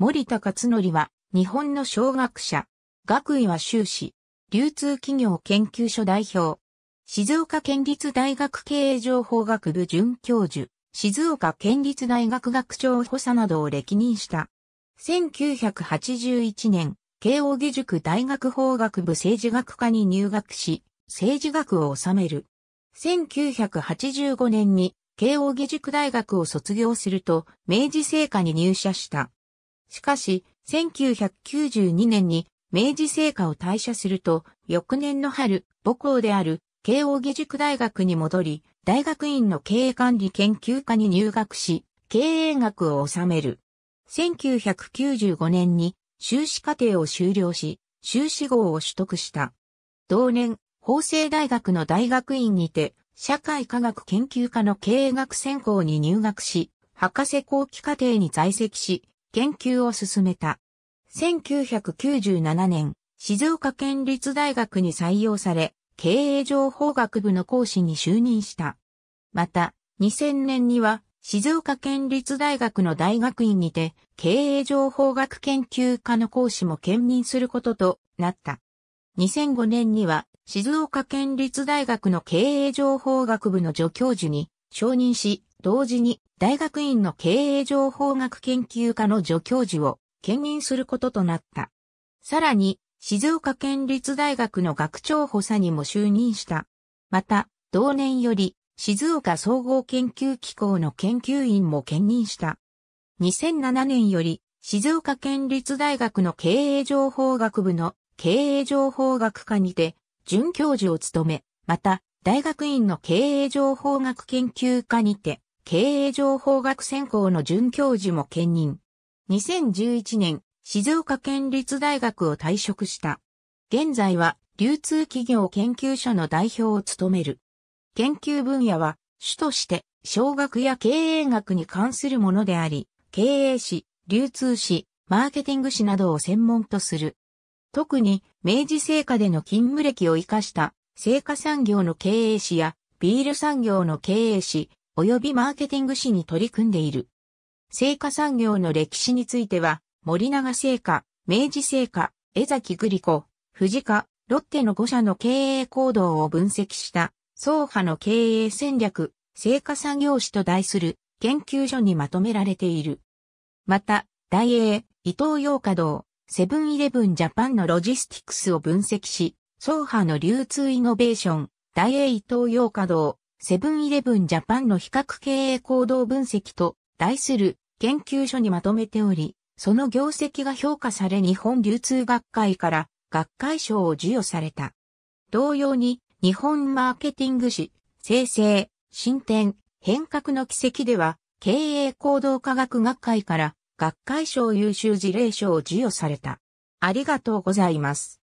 森田勝則は、日本の小学者、学位は修士、流通企業研究所代表、静岡県立大学経営情報学部准教授、静岡県立大学学長補佐などを歴任した。1981年、慶応義塾大学法学部政治学科に入学し、政治学を収める。1985年に慶応義塾大学を卒業すると、明治政科に入社した。しかし、1992年に明治製菓を退社すると、翌年の春、母校である慶応義塾大学に戻り、大学院の経営管理研究科に入学し、経営学を収める。1995年に修士課程を修了し、修士号を取得した。同年、法政大学の大学院にて、社会科学研究科の経営学専攻に入学し、博士後期課程に在籍し、研究を進めた。1997年、静岡県立大学に採用され、経営情報学部の講師に就任した。また、2000年には、静岡県立大学の大学院にて、経営情報学研究科の講師も兼任することとなった。2005年には、静岡県立大学の経営情報学部の助教授に承認し、同時に大学院の経営情報学研究科の助教授を兼任することとなった。さらに、静岡県立大学の学長補佐にも就任した。また、同年より、静岡総合研究機構の研究員も兼任した。2007年より、静岡県立大学の経営情報学部の経営情報学科にて、准教授を務め、また、大学院の経営情報学研究科にて、経営情報学専攻の准教授も兼任。2011年、静岡県立大学を退職した。現在は、流通企業研究所の代表を務める。研究分野は、主として、小学や経営学に関するものであり、経営史、流通史、マーケティング史などを専門とする。特に、明治製菓での勤務歴を活かした、製菓産業の経営史や、ビール産業の経営史、及びマーケティング史に取り組んでいる。成果産業の歴史については、森永製菓、明治製菓、江崎グリコ、藤家、ロッテの5社の経営行動を分析した、総派の経営戦略、成果産業史と題する研究所にまとめられている。また、大英、伊東洋華堂、セブンイレブンジャパンのロジスティクスを分析し、総派の流通イノベーション、大英伊東洋華堂、セブンイレブンジャパンの比較経営行動分析と題する研究所にまとめており、その業績が評価され日本流通学会から学会賞を授与された。同様に日本マーケティング誌、生成、進展、変革の軌跡では経営行動科学学会から学会賞優秀事例賞を授与された。ありがとうございます。